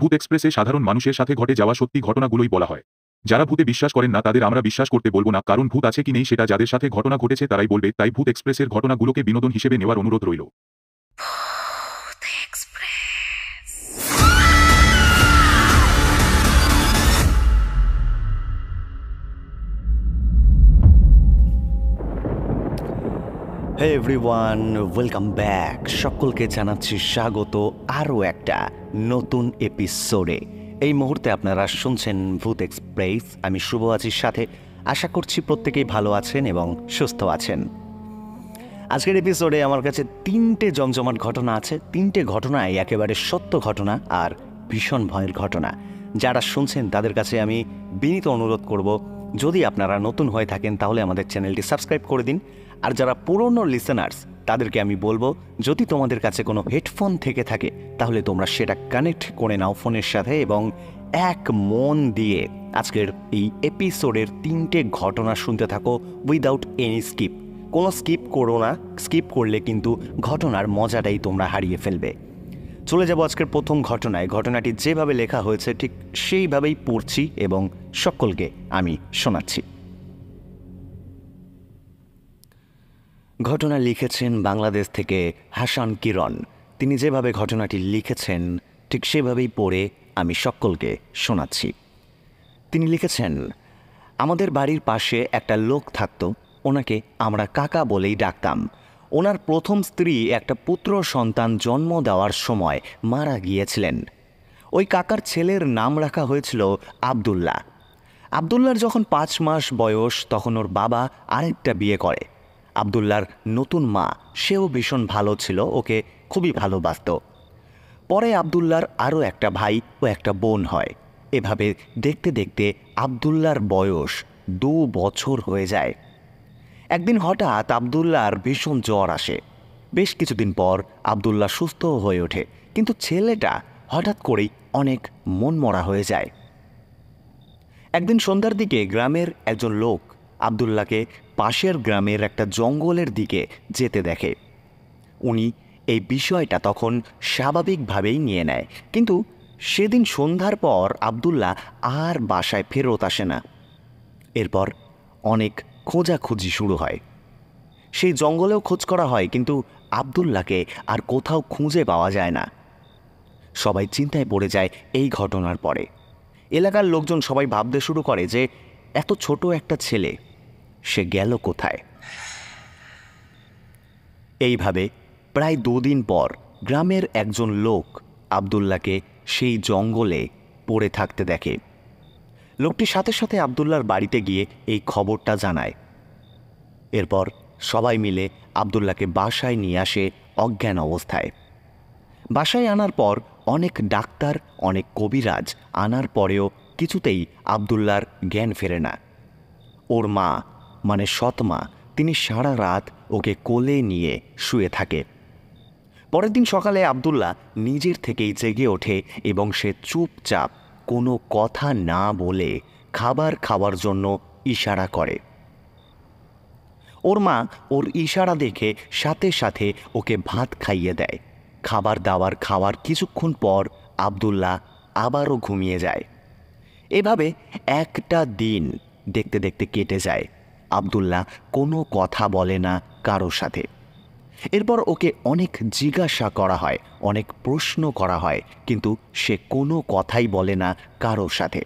ভূত এক্সপ্রেসে সাধারণ মানুষের সাথে ঘটে যাওয়া সত্যি ঘটনাগুলোই বলা হয় যারা ভূতে বিশ্বাস করেন না তাদের আমরা বিশ্বাস করতে বলবো না কারণ ভূত আছে কি নেই সেটা যাদের সাথে ঘটনা ঘটেছে তারাই বলবে তাই ভূত এক্সপ্রেসের ঘটনাগুলোকে বিনোদন হিসেবে নেওয়ার অনুরোধ রইল এভরিওয়ান ওয়েলকাম ব্যাক সকলকে জানাচ্ছি স্বাগত আরও একটা নতুন এপিসোডে এই মুহূর্তে আপনারা শুনছেন ভূত এক্সপ্রেস আমি শুভ আছির সাথে আশা করছি প্রত্যেকেই ভালো আছেন এবং সুস্থ আছেন আজকের এপিসোডে আমার কাছে তিনটে জমজমাট ঘটনা আছে তিনটে ঘটনাই একেবারে সত্য ঘটনা আর ভীষণ ভয়ের ঘটনা যারা শুনছেন তাদের কাছে আমি বিনীত অনুরোধ করব যদি আপনারা নতুন হয়ে থাকেন তাহলে আমাদের চ্যানেলটি সাবস্ক্রাইব করে দিন আর যারা পুরনো লিসেনার্স তাদেরকে আমি বলবো যদি তোমাদের কাছে কোনো হেডফোন থেকে থাকে তাহলে তোমরা সেটা কানেক্ট করে নাও ফোনের সাথে এবং এক মন দিয়ে আজকের এই এপিসোডের তিনটে ঘটনা শুনতে থাকো উইদাউট এনি স্কিপ কোনো স্কিপ করো না স্কিপ করলে কিন্তু ঘটনার মজাটাই তোমরা হারিয়ে ফেলবে চলে যাব আজকের প্রথম ঘটনায় ঘটনাটি যেভাবে লেখা হয়েছে ঠিক সেইভাবেই পড়ছি এবং সকলকে আমি শোনাচ্ছি ঘটনা লিখেছেন বাংলাদেশ থেকে হাসান কিরণ তিনি যেভাবে ঘটনাটি লিখেছেন ঠিক সেভাবেই পড়ে আমি সকলকে শোনাচ্ছি তিনি লিখেছেন আমাদের বাড়ির পাশে একটা লোক থাকতো ওনাকে আমরা কাকা বলেই ডাকতাম ওনার প্রথম স্ত্রী একটা পুত্র সন্তান জন্ম দেওয়ার সময় মারা গিয়েছিলেন ওই কাকার ছেলের নাম রাখা হয়েছিল আবদুল্লা আবদুল্লার যখন পাঁচ মাস বয়স তখন ওর বাবা আরেকটা বিয়ে করে আবদুল্লার নতুন মা সেও ভীষণ ভালো ছিল ওকে খুবই ভালোবাসত পরে আবদুল্লার আরও একটা ভাই ও একটা বোন হয় এভাবে দেখতে দেখতে আবদুল্লার বয়স দু বছর হয়ে যায় একদিন হঠাৎ আবদুল্লার ভীষণ জ্বর আসে বেশ কিছুদিন পর আবদুল্লাহ সুস্থ হয়ে ওঠে কিন্তু ছেলেটা হঠাৎ করেই অনেক মনমরা হয়ে যায় একদিন সন্ধ্যার দিকে গ্রামের একজন লোক আবদুল্লাকে পাশের গ্রামের একটা জঙ্গলের দিকে যেতে দেখে উনি এই বিষয়টা তখন স্বাভাবিকভাবেই নিয়ে নেয় কিন্তু সেদিন সন্ধ্যার পর আবদুল্লাহ আর বাসায় ফেরত আসে না এরপর অনেক খোঁজাখুঁজি শুরু হয় সেই জঙ্গলেও খোঁজ করা হয় কিন্তু আবদুল্লাকে আর কোথাও খুঁজে পাওয়া যায় না সবাই চিন্তায় পড়ে যায় এই ঘটনার পরে এলাকার লোকজন সবাই ভাবতে শুরু করে যে এত ছোট একটা ছেলে সে গেল কোথায় এইভাবে প্রায় দুদিন পর গ্রামের একজন লোক আবদুল্লাকে সেই জঙ্গলে পড়ে থাকতে দেখে লোকটি সাথে সাথে আবদুল্লার বাড়িতে গিয়ে এই খবরটা জানায় এরপর সবাই মিলে আবদুল্লাকে বাসায় নিয়ে আসে অজ্ঞান অবস্থায় বাসায় আনার পর অনেক ডাক্তার অনেক কবিরাজ আনার পরেও কিছুতেই আবদুল্লার জ্ঞান ফেরে না ওর মা মানে সৎমা তিনি সারা রাত ওকে কোলে নিয়ে শুয়ে থাকে পরের দিন সকালে আবদুল্লাহ নিজের থেকেই জেগে ওঠে এবং সে চুপচাপ কোনো কথা না বলে খাবার খাওয়ার জন্য ইশারা করে ওর মা ওর ইশারা দেখে সাথে সাথে ওকে ভাত খাইয়ে দেয় খাবার দাবার খাওয়ার কিছুক্ষণ পর আবদুল্লাহ আবারও ঘুমিয়ে যায় এভাবে একটা দিন দেখতে দেখতে কেটে যায় আবদুল্লাহ কোনো কথা বলে না কারো সাথে এরপর ওকে অনেক জিজ্ঞাসা করা হয় অনেক প্রশ্ন করা হয় কিন্তু সে কোনো কথাই বলে না কারো সাথে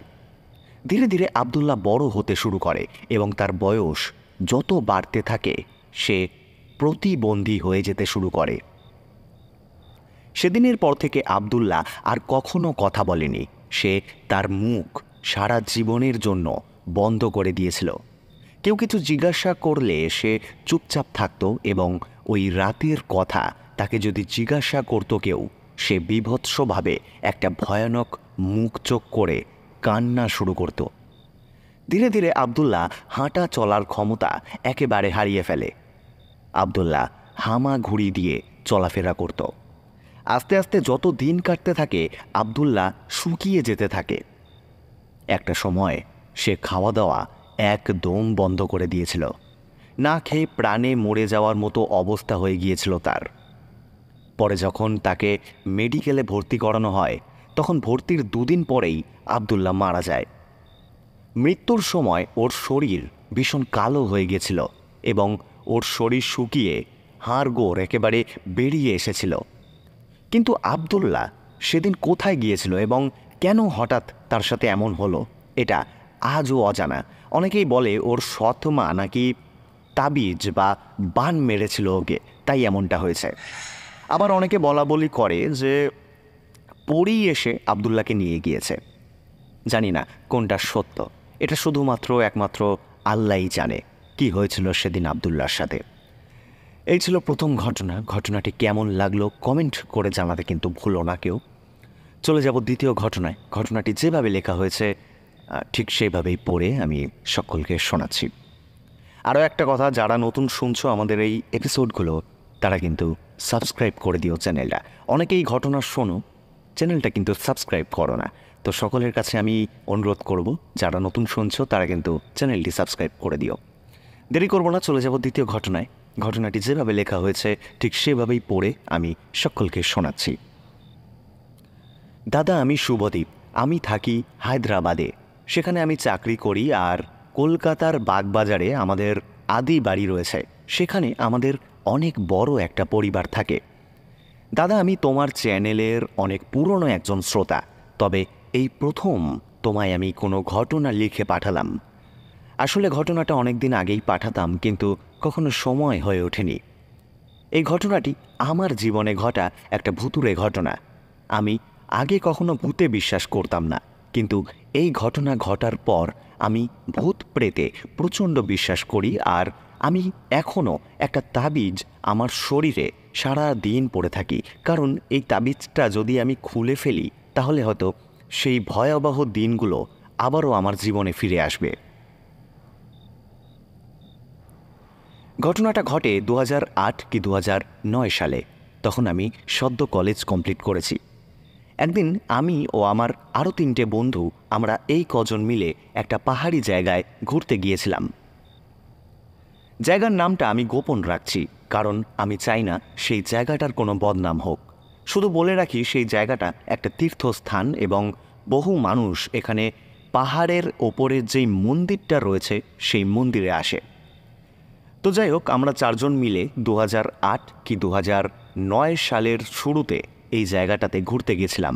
ধীরে ধীরে আবদুল্লাহ বড় হতে শুরু করে এবং তার বয়স যত বাড়তে থাকে সে প্রতিবন্ধী হয়ে যেতে শুরু করে সেদিনের পর থেকে আবদুল্লাহ আর কখনো কথা বলেনি সে তার মুখ সারা জীবনের জন্য বন্ধ করে দিয়েছিল কেউ কিছু জিজ্ঞাসা করলে সে চুপচাপ থাকত এবং ওই রাতের কথা তাকে যদি জিজ্ঞাসা করত কেউ সে বিভৎসভাবে একটা ভয়ানক মুখ চোখ করে কান্না শুরু করত ধীরে ধীরে আবদুল্লাহ হাঁটা চলার ক্ষমতা একেবারে হারিয়ে ফেলে আবদুল্লাহ হামা ঘুড়ি দিয়ে চলাফেরা করত আস্তে আস্তে যত দিন কাটতে থাকে আবদুল্লাহ শুকিয়ে যেতে থাকে একটা সময় সে খাওয়া দাওয়া একদম বন্ধ করে দিয়েছিল না খেয়ে প্রাণে মরে যাওয়ার মতো অবস্থা হয়ে গিয়েছিল তার পরে যখন তাকে মেডিকেলে ভর্তি করানো হয় তখন ভর্তির দুদিন পরেই আবদুল্লাহ মারা যায় মৃত্যুর সময় ওর শরীর ভীষণ কালো হয়ে গেছিল এবং ওর শরীর শুকিয়ে হাড় গোড় একেবারে বেরিয়ে এসেছিল কিন্তু আবদুল্লাহ সেদিন কোথায় গিয়েছিল এবং কেন হঠাৎ তার সাথে এমন হলো এটা আজও অজানা অনেকেই বলে ওর সৎ মা নাকি তাবিজ বা বান মেরেছিল ওকে তাই এমনটা হয়েছে আবার অনেকে বলা বলি করে যে পড়েই এসে আবদুল্লাকে নিয়ে গিয়েছে জানি না কোনটা সত্য এটা শুধুমাত্র একমাত্র আল্লাহই জানে কি হয়েছিল সেদিন আবদুল্লার সাথে এই ছিল প্রথম ঘটনা ঘটনাটি কেমন লাগলো কমেন্ট করে জানাতে কিন্তু ভুলো না কেউ চলে যাব দ্বিতীয় ঘটনায় ঘটনাটি যেভাবে লেখা হয়েছে ঠিক সেইভাবেই পড়ে আমি সকলকে শোনাচ্ছি আরও একটা কথা যারা নতুন শুনছো আমাদের এই এপিসোডগুলো তারা কিন্তু সাবস্ক্রাইব করে দিও চ্যানেলটা অনেকেই ঘটনা শোনো চ্যানেলটা কিন্তু সাবস্ক্রাইব করো না তো সকলের কাছে আমি অনুরোধ করব যারা নতুন শুনছো তারা কিন্তু চ্যানেলটি সাবস্ক্রাইব করে দিও দেরি করবো না চলে যাব দ্বিতীয় ঘটনায় ঘটনাটি যেভাবে লেখা হয়েছে ঠিক সেভাবেই পড়ে আমি সকলকে শোনাচ্ছি দাদা আমি শুভদীপ আমি থাকি হায়দ্রাবাদে সেখানে আমি চাকরি করি আর কলকাতার বাগবাজারে আমাদের আদি বাড়ি রয়েছে সেখানে আমাদের অনেক বড় একটা পরিবার থাকে দাদা আমি তোমার চ্যানেলের অনেক পুরনো একজন শ্রোতা তবে এই প্রথম তোমায় আমি কোনো ঘটনা লিখে পাঠালাম আসলে ঘটনাটা অনেক দিন আগেই পাঠাতাম কিন্তু কখনো সময় হয়ে ওঠেনি এই ঘটনাটি আমার জীবনে ঘটা একটা ভুতুরে ঘটনা আমি আগে কখনো ভূতে বিশ্বাস করতাম না কিন্তু এই ঘটনা ঘটার পর আমি ভূত প্রেতে প্রচণ্ড বিশ্বাস করি আর আমি এখনও একটা তাবিজ আমার শরীরে সারা দিন পড়ে থাকি কারণ এই তাবিজটা যদি আমি খুলে ফেলি তাহলে হয়তো সেই ভয়াবহ দিনগুলো আবারও আমার জীবনে ফিরে আসবে ঘটনাটা ঘটে দু কি দু নয় সালে তখন আমি সদ্য কলেজ কমপ্লিট করেছি একদিন আমি ও আমার আরও তিনটে বন্ধু আমরা এই কজন মিলে একটা পাহাড়ি জায়গায় ঘুরতে গিয়েছিলাম জায়গার নামটা আমি গোপন রাখছি কারণ আমি চাই না সেই জায়গাটার কোনো বদনাম হোক শুধু বলে রাখি সেই জায়গাটা একটা তীর্থস্থান এবং বহু মানুষ এখানে পাহাড়ের ওপরের যেই মন্দিরটা রয়েছে সেই মন্দিরে আসে তো যাই হোক আমরা চারজন মিলে দু কি দু নয় সালের শুরুতে এই জায়গাটাতে ঘুরতে গেছিলাম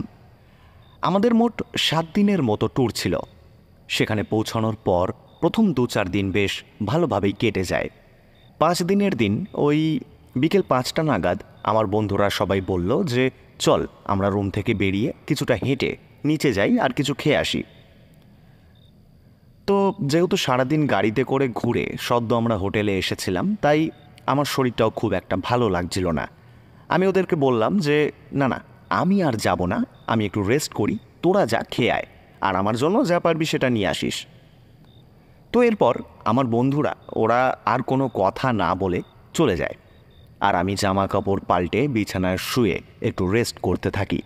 আমাদের মোট সাত দিনের মতো ট্যুর ছিল সেখানে পৌঁছানোর পর প্রথম দু চার দিন বেশ ভালোভাবেই কেটে যায় পাঁচ দিনের দিন ওই বিকেল পাঁচটা নাগাদ আমার বন্ধুরা সবাই বলল যে চল আমরা রুম থেকে বেরিয়ে কিছুটা হেঁটে নিচে যাই আর কিছু খেয়ে আসি তো যেহেতু সারাদিন গাড়িতে করে ঘুরে সদ্য আমরা হোটেলে এসেছিলাম তাই আমার শরীরটাও খুব একটা ভালো লাগছিল না আমি ওদেরকে বললাম যে না না আমি আর যাব না আমি একটু রেস্ট করি তোরা যা খেয়ে আয় আর আমার জন্য যা পারবি সেটা নিয়ে আসিস তো এরপর আমার বন্ধুরা ওরা আর কোনো কথা না বলে চলে যায় আর আমি জামা কাপড় পাল্টে বিছানায় শুয়ে একটু রেস্ট করতে থাকি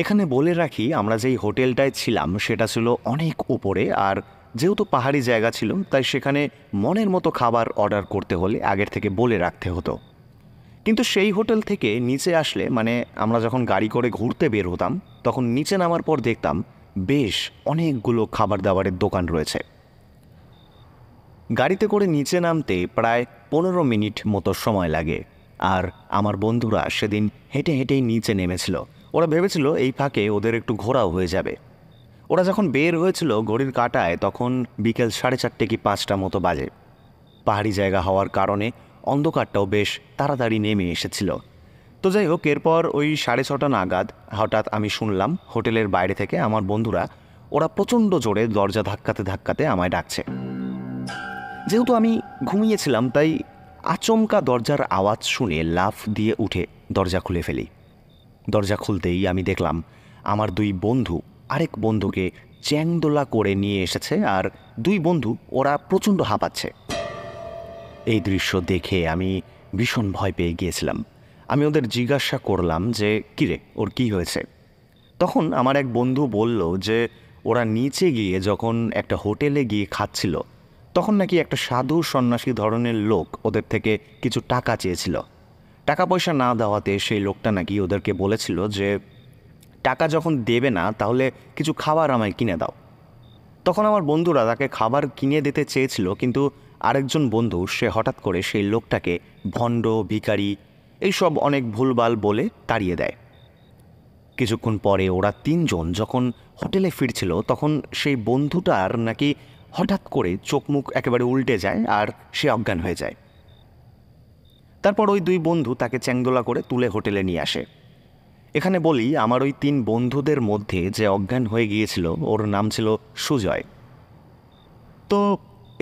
এখানে বলে রাখি আমরা যেই হোটেলটায় ছিলাম সেটা ছিল অনেক উপরে আর যেহেতু পাহাড়ি জায়গা ছিল তাই সেখানে মনের মতো খাবার অর্ডার করতে হলে আগের থেকে বলে রাখতে হতো কিন্তু সেই হোটেল থেকে নিচে আসলে মানে আমরা যখন গাড়ি করে ঘুরতে বের হতাম তখন নিচে নামার পর দেখতাম বেশ অনেকগুলো খাবার দাবারের দোকান রয়েছে গাড়িতে করে নিচে নামতে প্রায় পনেরো মিনিট মতো সময় লাগে আর আমার বন্ধুরা সেদিন হেঁটে হেঁটেই নিচে নেমেছিল ওরা ভেবেছিল এই ফাঁকে ওদের একটু ঘোরাও হয়ে যাবে ওরা যখন বের হয়েছিল ঘড়ির কাটায় তখন বিকেল সাড়ে চারটে কি পাঁচটা মতো বাজে পাহাড়ি জায়গা হওয়ার কারণে অন্ধকারটাও বেশ তাড়াতাড়ি নেমে এসেছিল তো যাই হোক এরপর ওই সাড়ে ছটা নাগাদ হঠাৎ আমি শুনলাম হোটেলের বাইরে থেকে আমার বন্ধুরা ওরা প্রচণ্ড জোরে দরজা ধাক্কাতে ধাক্কাতে আমায় ডাকছে যেহেতু আমি ঘুমিয়েছিলাম তাই আচমকা দরজার আওয়াজ শুনে লাফ দিয়ে উঠে দরজা খুলে ফেলি দরজা খুলতেই আমি দেখলাম আমার দুই বন্ধু আরেক বন্ধুকে চ্যাংদোলা করে নিয়ে এসেছে আর দুই বন্ধু ওরা প্রচণ্ড হাঁপাচ্ছে এই দৃশ্য দেখে আমি ভীষণ ভয় পেয়ে গিয়েছিলাম আমি ওদের জিজ্ঞাসা করলাম যে কিরে ওর কি হয়েছে তখন আমার এক বন্ধু বলল যে ওরা নিচে গিয়ে যখন একটা হোটেলে গিয়ে খাচ্ছিল তখন নাকি একটা সাধু সন্ন্যাসী ধরনের লোক ওদের থেকে কিছু টাকা চেয়েছিল টাকা পয়সা না দেওয়াতে সেই লোকটা নাকি ওদেরকে বলেছিল যে টাকা যখন দেবে না তাহলে কিছু খাবার আমায় কিনে দাও তখন আমার বন্ধুরা তাকে খাবার কিনে দিতে চেয়েছিল কিন্তু আরেকজন বন্ধু সে হঠাৎ করে সেই লোকটাকে ভণ্ড ভিকারি এইসব অনেক ভুলবাল বলে তাড়িয়ে দেয় কিছুক্ষণ পরে ওরা তিনজন যখন হোটেলে ফিরছিল তখন সেই বন্ধুটার নাকি হঠাৎ করে চোখ মুখ একেবারে উল্টে যায় আর সে অজ্ঞান হয়ে যায় তারপর ওই দুই বন্ধু তাকে চ্যাংদোলা করে তুলে হোটেলে নিয়ে আসে এখানে বলি আমার ওই তিন বন্ধুদের মধ্যে যে অজ্ঞান হয়ে গিয়েছিল ওর নাম ছিল সুজয় তো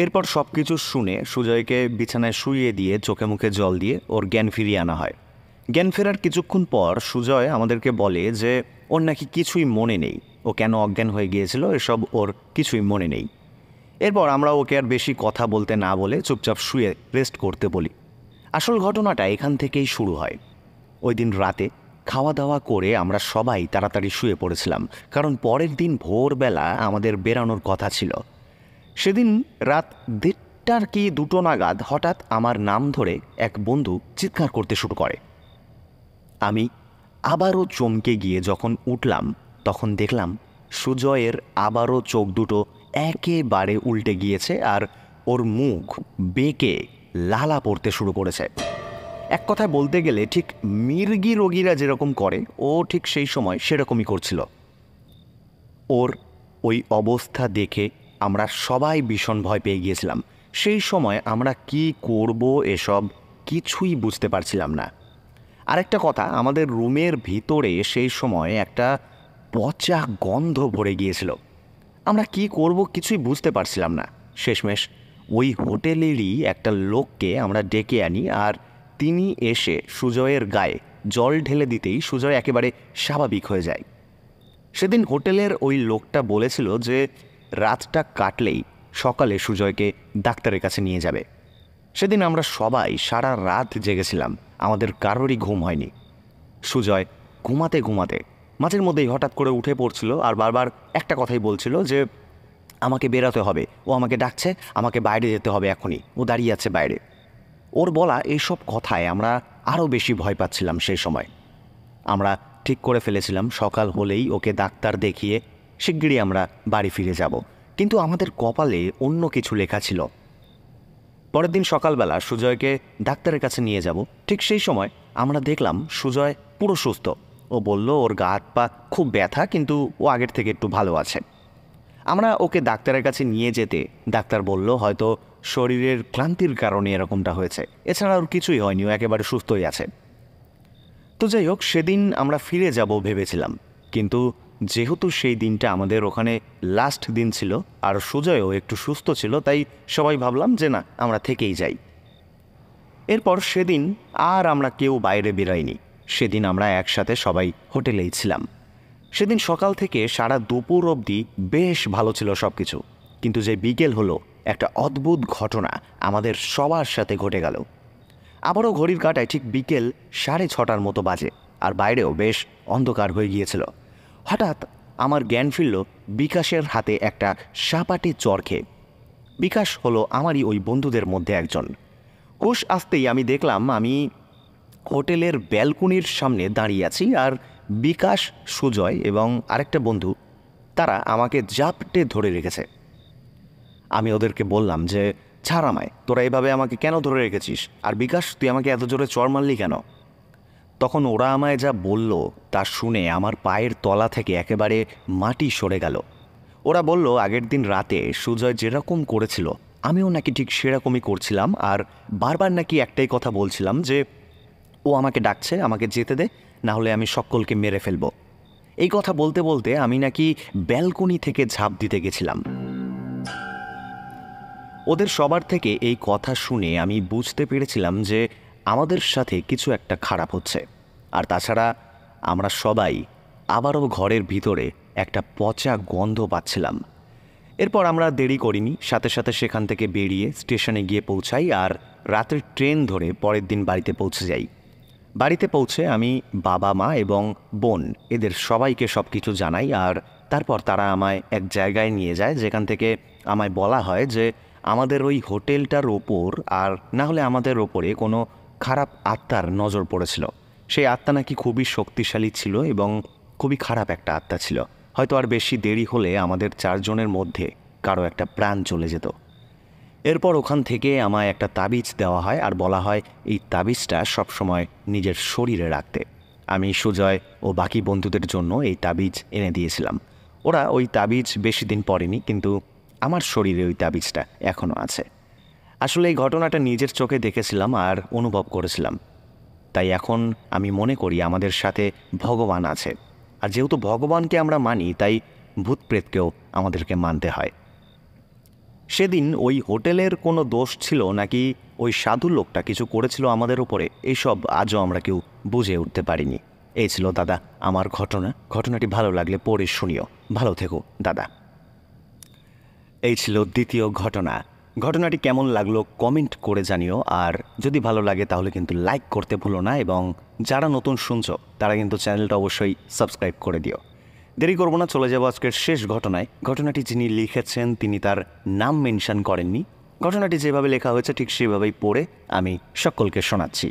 এরপর সব কিছু শুনে সুজয়কে বিছানায় শুইয়ে দিয়ে চোখে মুখে জল দিয়ে ওর জ্ঞান ফিরিয়ে আনা হয় জ্ঞান ফেরার কিছুক্ষণ পর সুজয় আমাদেরকে বলে যে ওর নাকি কিছুই মনে নেই ও কেন অজ্ঞান হয়ে গিয়েছিল এসব ওর কিছুই মনে নেই এরপর আমরা ওকে আর বেশি কথা বলতে না বলে চুপচাপ শুয়ে রেস্ট করতে বলি আসল ঘটনাটা এখান থেকেই শুরু হয় ওই দিন রাতে খাওয়া দাওয়া করে আমরা সবাই তাড়াতাড়ি শুয়ে পড়েছিলাম কারণ পরের দিন ভোরবেলা আমাদের বেরানোর কথা ছিল সেদিন রাত দেড়টার কি দুটো নাগাদ হঠাৎ আমার নাম ধরে এক বন্ধু চিৎকার করতে শুরু করে আমি আবারও চমকে গিয়ে যখন উঠলাম তখন দেখলাম সুজয়ের আবারও চোখ দুটো একেবারে উল্টে গিয়েছে আর ওর মুখ বেঁকে লালা পড়তে শুরু করেছে এক কথায় বলতে গেলে ঠিক মির্গি রোগীরা যেরকম করে ও ঠিক সেই সময় সেরকমই করছিল ওর ওই অবস্থা দেখে আমরা সবাই ভীষণ ভয় পেয়ে গিয়েছিলাম সেই সময় আমরা কি করব এসব কিছুই বুঝতে পারছিলাম না আরেকটা কথা আমাদের রুমের ভিতরে সেই সময় একটা পচা গন্ধ ভরে গিয়েছিল আমরা কি করব কিছুই বুঝতে পারছিলাম না শেষমেশ ওই হোটেলেরই একটা লোককে আমরা ডেকে আনি আর তিনি এসে সুজয়ের গায়ে জল ঢেলে দিতেই সুজয় একেবারে স্বাভাবিক হয়ে যায় সেদিন হোটেলের ওই লোকটা বলেছিল যে রাতটা কাটলেই সকালে সুজয়কে ডাক্তারের কাছে নিয়ে যাবে সেদিন আমরা সবাই সারা রাত জেগেছিলাম আমাদের কারোরই ঘুম হয়নি সুজয় ঘুমাতে ঘুমাতে মাঝের মধ্যেই হঠাৎ করে উঠে পড়ছিল আর বারবার একটা কথাই বলছিল যে আমাকে বেরাতে হবে ও আমাকে ডাকছে আমাকে বাইরে যেতে হবে এখনই ও দাঁড়িয়ে আছে বাইরে ওর বলা এইসব কথায় আমরা আরও বেশি ভয় পাচ্ছিলাম সেই সময় আমরা ঠিক করে ফেলেছিলাম সকাল হলেই ওকে ডাক্তার দেখিয়ে শিগগিরই আমরা বাড়ি ফিরে যাব কিন্তু আমাদের কপালে অন্য কিছু লেখা ছিল পরের দিন সকালবেলা সুজয়কে ডাক্তারের কাছে নিয়ে যাব ঠিক সেই সময় আমরা দেখলাম সুজয় পুরো সুস্থ ও বলল ওর গা হাত পা খুব ব্যথা কিন্তু ও আগের থেকে একটু ভালো আছে আমরা ওকে ডাক্তারের কাছে নিয়ে যেতে ডাক্তার বলল হয়তো শরীরের ক্লান্তির কারণে এরকমটা হয়েছে এছাড়া ওর কিছুই হয়নি ও একেবারে সুস্থই আছে তো যাই হোক সেদিন আমরা ফিরে যাব ভেবেছিলাম কিন্তু যেহেতু সেই দিনটা আমাদের ওখানে লাস্ট দিন ছিল আর সুজয়ও একটু সুস্থ ছিল তাই সবাই ভাবলাম যে না আমরা থেকেই যাই এরপর সেদিন আর আমরা কেউ বাইরে বেরাইনি সেদিন আমরা একসাথে সবাই হোটেলেই ছিলাম সেদিন সকাল থেকে সারা দুপুর অবধি বেশ ভালো ছিল সব কিছু কিন্তু যে বিকেল হলো একটা অদ্ভুত ঘটনা আমাদের সবার সাথে ঘটে গেল আবারও ঘড়ির কাটায় ঠিক বিকেল সাড়ে ছটার মতো বাজে আর বাইরেও বেশ অন্ধকার হয়ে গিয়েছিল হঠাৎ আমার জ্ঞান ফিরল বিকাশের হাতে একটা সাপাটি চর খেয়ে বিকাশ হলো আমারই ওই বন্ধুদের মধ্যে একজন কোষ আসতেই আমি দেখলাম আমি হোটেলের ব্যালকুনির সামনে দাঁড়িয়ে আছি আর বিকাশ সুজয় এবং আরেকটা বন্ধু তারা আমাকে জাপটে ধরে রেখেছে আমি ওদেরকে বললাম যে ছাড় আমায় তোরা এভাবে আমাকে কেন ধরে রেখেছিস আর বিকাশ তুই আমাকে এত জোরে চর মারলি কেন তখন ওরা আমায় যা বলল তা শুনে আমার পায়ের তলা থেকে একেবারে মাটি সরে গেল ওরা বলল আগের দিন রাতে সুজয় যেরকম করেছিল আমিও নাকি ঠিক সেরকমই করছিলাম আর বারবার নাকি একটাই কথা বলছিলাম যে ও আমাকে ডাকছে আমাকে যেতে দে না হলে আমি সকলকে মেরে ফেলব এই কথা বলতে বলতে আমি নাকি ব্যালকনি থেকে ঝাঁপ দিতে গেছিলাম ওদের সবার থেকে এই কথা শুনে আমি বুঝতে পেরেছিলাম যে আমাদের সাথে কিছু একটা খারাপ হচ্ছে আর তাছাড়া আমরা সবাই আবারও ঘরের ভিতরে একটা পচা গন্ধ পাচ্ছিলাম এরপর আমরা দেরি করিনি সাথে সাথে সেখান থেকে বেরিয়ে স্টেশনে গিয়ে পৌঁছাই আর রাতের ট্রেন ধরে পরের দিন বাড়িতে পৌঁছে যাই বাড়িতে পৌঁছে আমি বাবা মা এবং বোন এদের সবাইকে সব কিছু জানাই আর তারপর তারা আমায় এক জায়গায় নিয়ে যায় যেখান থেকে আমায় বলা হয় যে আমাদের ওই হোটেলটার ওপর আর না হলে আমাদের ওপরে কোনো খারাপ আত্মার নজর পড়েছিল সেই আত্মা নাকি খুবই শক্তিশালী ছিল এবং খুবই খারাপ একটা আত্মা ছিল হয়তো আর বেশি দেরি হলে আমাদের চারজনের মধ্যে কারো একটা প্রাণ চলে যেত এরপর ওখান থেকে আমায় একটা তাবিজ দেওয়া হয় আর বলা হয় এই তাবিজটা সবসময় নিজের শরীরে রাখতে আমি সুজয় ও বাকি বন্ধুদের জন্য এই তাবিজ এনে দিয়েছিলাম ওরা ওই তাবিজ বেশি দিন পরেনি কিন্তু আমার শরীরে ওই তাবিজটা এখনও আছে আসলে এই ঘটনাটা নিজের চোখে দেখেছিলাম আর অনুভব করেছিলাম তাই এখন আমি মনে করি আমাদের সাথে ভগবান আছে আর যেহেতু ভগবানকে আমরা মানি তাই ভূত প্রেতকেও আমাদেরকে মানতে হয় সেদিন ওই হোটেলের কোনো দোষ ছিল নাকি ওই সাধু লোকটা কিছু করেছিল আমাদের উপরে এইসব আজও আমরা কেউ বুঝে উঠতে পারিনি এই ছিল দাদা আমার ঘটনা ঘটনাটি ভালো লাগলে পড়ে শুনিও ভালো থেকো দাদা এই ছিল দ্বিতীয় ঘটনা ঘটনাটি কেমন লাগলো কমেন্ট করে জানিও আর যদি ভালো লাগে তাহলে কিন্তু লাইক করতে ভুলো না এবং যারা নতুন শুনছো তারা কিন্তু চ্যানেলটা অবশ্যই সাবস্ক্রাইব করে দিও দেরি করবো না চলে যাবো আজকের শেষ ঘটনায় ঘটনাটি যিনি লিখেছেন তিনি তার নাম মেনশন করেননি ঘটনাটি যেভাবে লেখা হয়েছে ঠিক সেভাবেই পড়ে আমি সকলকে শোনাচ্ছি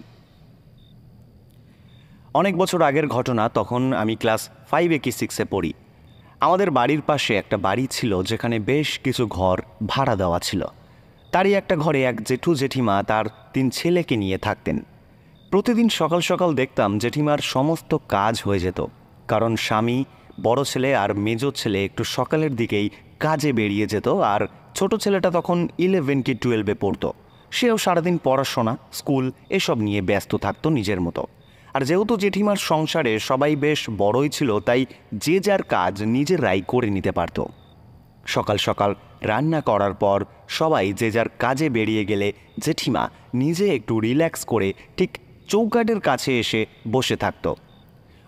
অনেক বছর আগের ঘটনা তখন আমি ক্লাস ফাইভে কি সিক্সে পড়ি আমাদের বাড়ির পাশে একটা বাড়ি ছিল যেখানে বেশ কিছু ঘর ভাড়া দেওয়া ছিল তারই একটা ঘরে এক জেঠু জেঠিমা তার তিন ছেলেকে নিয়ে থাকতেন প্রতিদিন সকাল সকাল দেখতাম জেঠিমার সমস্ত কাজ হয়ে যেত কারণ স্বামী বড় ছেলে আর মেজ ছেলে একটু সকালের দিকেই কাজে বেরিয়ে যেত আর ছোট ছেলেটা তখন ইলেভেন কি টুয়েলভে পড়তো সেও সারাদিন পড়াশোনা স্কুল এসব নিয়ে ব্যস্ত থাকতো নিজের মতো আর যেহেতু জেঠিমার সংসারে সবাই বেশ বড়ই ছিল তাই যে যার কাজ নিজেরাই করে নিতে পারতো সকাল সকাল রান্না করার পর সবাই যে যার কাজে বেরিয়ে গেলে জেঠিমা নিজে একটু রিল্যাক্স করে ঠিক চৌকাটের কাছে এসে বসে থাকত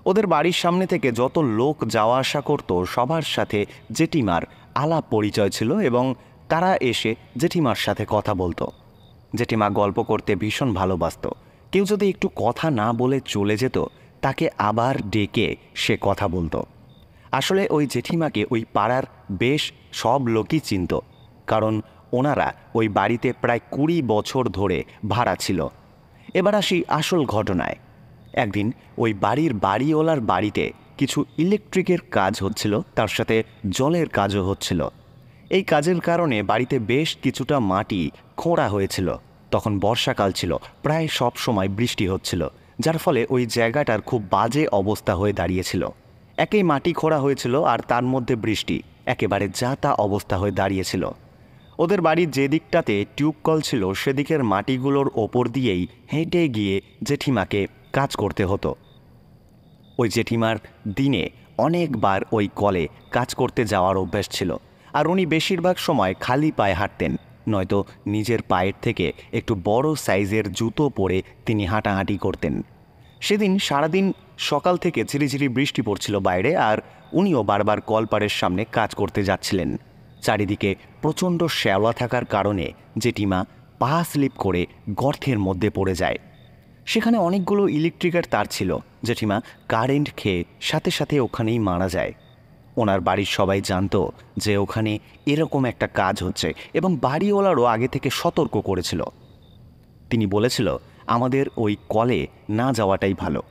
ওদের বাড়ির সামনে থেকে যত লোক যাওয়া আসা করতো সবার সাথে জেঠিমার আলাপ পরিচয় ছিল এবং তারা এসে জেঠিমার সাথে কথা বলতো জেঠিমা গল্প করতে ভীষণ ভালোবাসত কেউ যদি একটু কথা না বলে চলে যেত তাকে আবার ডেকে সে কথা বলতো আসলে ওই জেঠিমাকে ওই পাড়ার বেশ সব লোকই চিনত কারণ ওনারা ওই বাড়িতে প্রায় কুড়ি বছর ধরে ভাড়া ছিল এবার আসি আসল ঘটনায় একদিন ওই বাড়ির বাড়িওয়ালার বাড়িতে কিছু ইলেকট্রিকের কাজ হচ্ছিল তার সাথে জলের কাজও হচ্ছিল এই কাজের কারণে বাড়িতে বেশ কিছুটা মাটি খোঁড়া হয়েছিল তখন বর্ষাকাল ছিল প্রায় সব সময় বৃষ্টি হচ্ছিল যার ফলে ওই জায়গাটার খুব বাজে অবস্থা হয়ে দাঁড়িয়েছিল একেই মাটি খোঁড়া হয়েছিল আর তার মধ্যে বৃষ্টি একেবারে যা তা অবস্থা হয়ে দাঁড়িয়েছিল ওদের বাড়ির যে দিকটাতে কল ছিল সেদিকের মাটিগুলোর ওপর দিয়েই হেঁটে গিয়ে জেঠিমাকে কাজ করতে হতো ওই জেঠিমার দিনে অনেকবার ওই কলে কাজ করতে যাওয়ার অভ্যাস ছিল আর উনি বেশিরভাগ সময় খালি পায়ে হাঁটতেন নয়তো নিজের পায়ের থেকে একটু বড় সাইজের জুতো পরে তিনি হাঁটাহাঁটি করতেন সেদিন সারাদিন সকাল থেকে ঝিরিঝিরি বৃষ্টি পড়ছিল বাইরে আর উনিও বারবার কলপাড়ের সামনে কাজ করতে যাচ্ছিলেন চারিদিকে প্রচণ্ড শ্যাওলা থাকার কারণে জেঠিমা পা স্লিপ করে গর্থের মধ্যে পড়ে যায় সেখানে অনেকগুলো ইলেকট্রিকের তার ছিল জেঠিমা কারেন্ট খেয়ে সাথে সাথে ওখানেই মারা যায় ওনার বাড়ির সবাই জানত যে ওখানে এরকম একটা কাজ হচ্ছে এবং বাড়িওয়ালারও আগে থেকে সতর্ক করেছিল তিনি বলেছিল আমাদের ওই কলে না যাওয়াটাই ভালো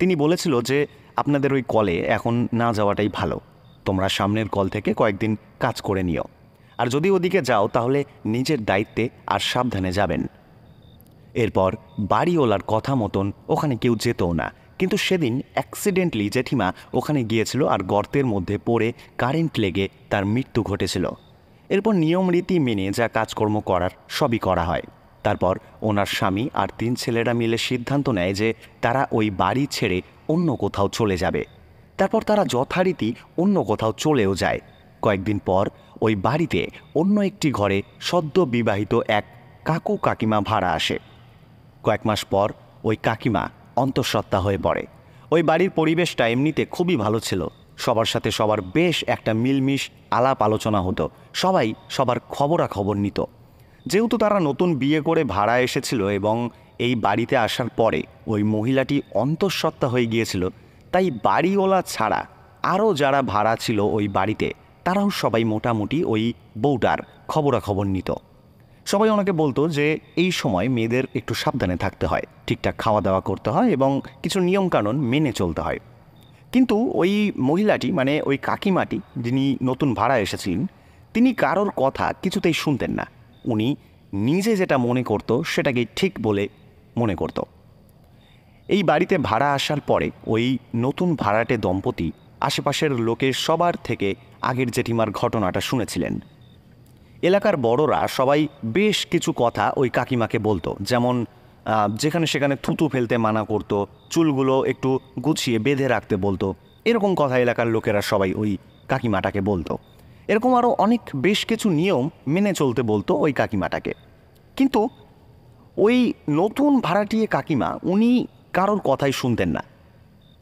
তিনি বলেছিল যে আপনাদের ওই কলে এখন না যাওয়াটাই ভালো তোমরা সামনের কল থেকে কয়েকদিন কাজ করে নিও আর যদি ওদিকে যাও তাহলে নিজের দায়িত্বে আর সাবধানে যাবেন এরপর বাড়িওয়ালার কথা মতন ওখানে কেউ যেতও না কিন্তু সেদিন অ্যাক্সিডেন্টলি জেঠিমা ওখানে গিয়েছিল আর গর্তের মধ্যে পড়ে কারেন্ট লেগে তার মৃত্যু ঘটেছিল এরপর নিয়ম রীতি মেনে যা কাজকর্ম করার সবই করা হয় তারপর ওনার স্বামী আর তিন ছেলেরা মিলে সিদ্ধান্ত নেয় যে তারা ওই বাড়ি ছেড়ে অন্য কোথাও চলে যাবে তারপর তারা যথারীতি অন্য কোথাও চলেও যায় কয়েকদিন পর ওই বাড়িতে অন্য একটি ঘরে সদ্য বিবাহিত এক কাকু কাকিমা ভাড়া আসে কয়েক মাস পর ওই কাকিমা অন্তঃসত্ত্বা হয়ে পড়ে ওই বাড়ির পরিবেশটা এমনিতে খুবই ভালো ছিল সবার সাথে সবার বেশ একটা মিলমিশ আলাপ আলোচনা হতো সবাই সবার খবরাখবর নিত যেহেতু তারা নতুন বিয়ে করে ভাড়া এসেছিল এবং এই বাড়িতে আসার পরে ওই মহিলাটি অন্তঃসত্ত্বা হয়ে গিয়েছিল তাই বাড়িওয়ালা ছাড়া আরও যারা ভাড়া ছিল ওই বাড়িতে তারাও সবাই মোটামুটি ওই বউটার খবরাখবর নিত সবাই ওনাকে বলতো যে এই সময় মেয়েদের একটু সাবধানে থাকতে হয় ঠিকঠাক খাওয়া দাওয়া করতে হয় এবং কিছু নিয়মকানুন মেনে চলতে হয় কিন্তু ওই মহিলাটি মানে ওই কাকিমাটি যিনি নতুন ভাড়া এসেছিলেন তিনি কারোর কথা কিছুতেই শুনতেন না উনি নিজে যেটা মনে করত সেটাকে ঠিক বলে মনে করত এই বাড়িতে ভাড়া আসার পরে ওই নতুন ভাড়াটে দম্পতি আশেপাশের লোকের সবার থেকে আগের জেঠিমার ঘটনাটা শুনেছিলেন এলাকার বড়রা সবাই বেশ কিছু কথা ওই কাকিমাকে বলতো যেমন যেখানে সেখানে থুতু ফেলতে মানা করতো চুলগুলো একটু গুছিয়ে বেঁধে রাখতে বলতো এরকম কথা এলাকার লোকেরা সবাই ওই কাকিমাটাকে বলতো এরকম আরও অনেক বেশ কিছু নিয়ম মেনে চলতে বলতো ওই কাকিমাটাকে কিন্তু ওই নতুন ভাড়াটিয়ে কাকিমা উনি কারোর কথাই শুনতেন না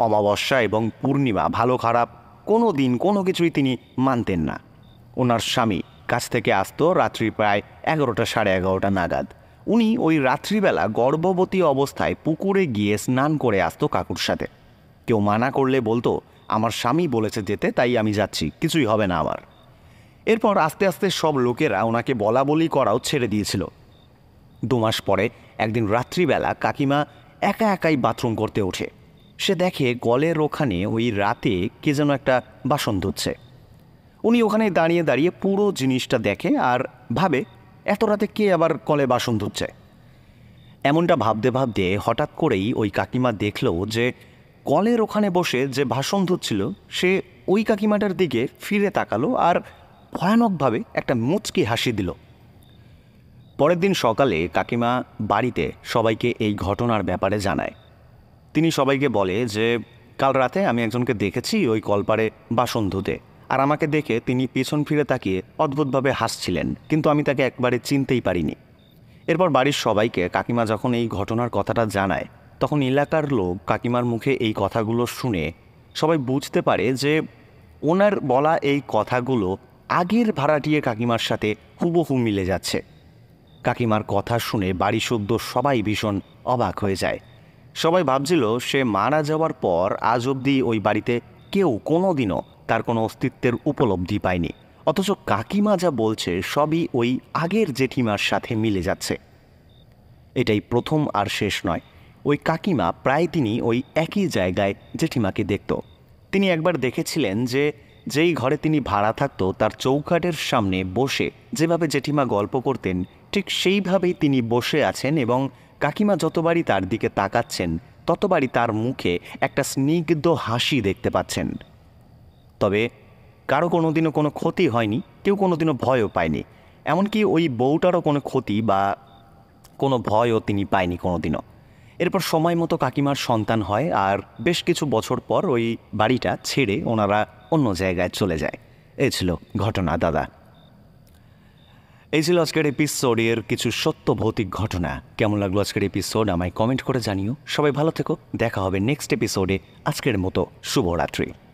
অমাবস্যা এবং পূর্ণিমা ভালো খারাপ কোনো দিন কোনো কিছুই তিনি মানতেন না ওনার স্বামী কাছ থেকে আসতো রাত্রি প্রায় এগারোটা সাড়ে এগারোটা নাগাদ উনি ওই রাত্রিবেলা গর্ভবতী অবস্থায় পুকুরে গিয়ে স্নান করে আসতো কাকুর সাথে কেউ মানা করলে বলতো আমার স্বামী বলেছে যেতে তাই আমি যাচ্ছি কিছুই হবে না আমার এরপর আস্তে আস্তে সব লোকেরা ওনাকে বলা বলি করাও ছেড়ে দিয়েছিল দু মাস পরে একদিন রাত্রিবেলা কাকিমা একা একাই বাথরুম করতে ওঠে সে দেখে গলের ওখানে ওই রাতে কে যেন একটা বাসন ধুচ্ছে উনি ওখানে দাঁড়িয়ে দাঁড়িয়ে পুরো জিনিসটা দেখে আর ভাবে এত রাতে কে আবার কলে বাসন ধুচ্ছে এমনটা ভাবতে ভাবতে হঠাৎ করেই ওই কাকিমা দেখল যে কলের ওখানে বসে যে ভাষণ ধুচ্ছিল সে ওই কাকিমাটার দিকে ফিরে তাকালো আর ভয়ানকভাবে একটা মুচকি হাসি দিল পরের দিন সকালে কাকিমা বাড়িতে সবাইকে এই ঘটনার ব্যাপারে জানায় তিনি সবাইকে বলে যে কাল রাতে আমি একজনকে দেখেছি ওই কলপারে বাসন ধুতে আর আমাকে দেখে তিনি পেছন ফিরে তাকিয়ে অদ্ভুতভাবে হাসছিলেন কিন্তু আমি তাকে একবারে চিনতেই পারিনি এরপর বাড়ির সবাইকে কাকিমা যখন এই ঘটনার কথাটা জানায় তখন এলাকার লোক কাকিমার মুখে এই কথাগুলো শুনে সবাই বুঝতে পারে যে ওনার বলা এই কথাগুলো আগের ভাড়াটিয়ে কাকিমার সাথে হুবহু মিলে যাচ্ছে কাকিমার কথা শুনে বাড়ি সদ্য সবাই ভীষণ অবাক হয়ে যায় সবাই ভাবছিল সে মারা যাওয়ার পর আজ অবধি ওই বাড়িতে কেউ কোনো দিনও তার কোনো অস্তিত্বের উপলব্ধি পায়নি অথচ কাকিমা যা বলছে সবই ওই আগের জেঠিমার সাথে মিলে যাচ্ছে এটাই প্রথম আর শেষ নয় ওই কাকিমা প্রায় তিনি ওই একই জায়গায় জেঠিমাকে দেখত তিনি একবার দেখেছিলেন যে যেই ঘরে তিনি ভাড়া থাকত তার চৌকাটের সামনে বসে যেভাবে জেঠিমা গল্প করতেন ঠিক সেইভাবেই তিনি বসে আছেন এবং কাকিমা যতবারই তার দিকে তাকাচ্ছেন ততবারই তার মুখে একটা স্নিগ্ধ হাসি দেখতে পাচ্ছেন তবে কারো কোনোদিনও কোনো ক্ষতি হয়নি কেউ কোনোদিনও ভয়ও পায়নি এমনকি ওই বউটারও কোনো ক্ষতি বা কোনো ভয়ও তিনি পায়নি কোনোদিনও এরপর সময় মতো কাকিমার সন্তান হয় আর বেশ কিছু বছর পর ওই বাড়িটা ছেড়ে ওনারা অন্য জায়গায় চলে যায় এ ছিল ঘটনা দাদা এই ছিল আজকের এপিসোড এর কিছু সত্য ভৌতিক ঘটনা কেমন লাগলো আজকের এপিসোড আমায় কমেন্ট করে জানিও সবাই ভালো থেকো দেখা হবে নেক্সট এপিসোডে আজকের মতো শুভরাত্রি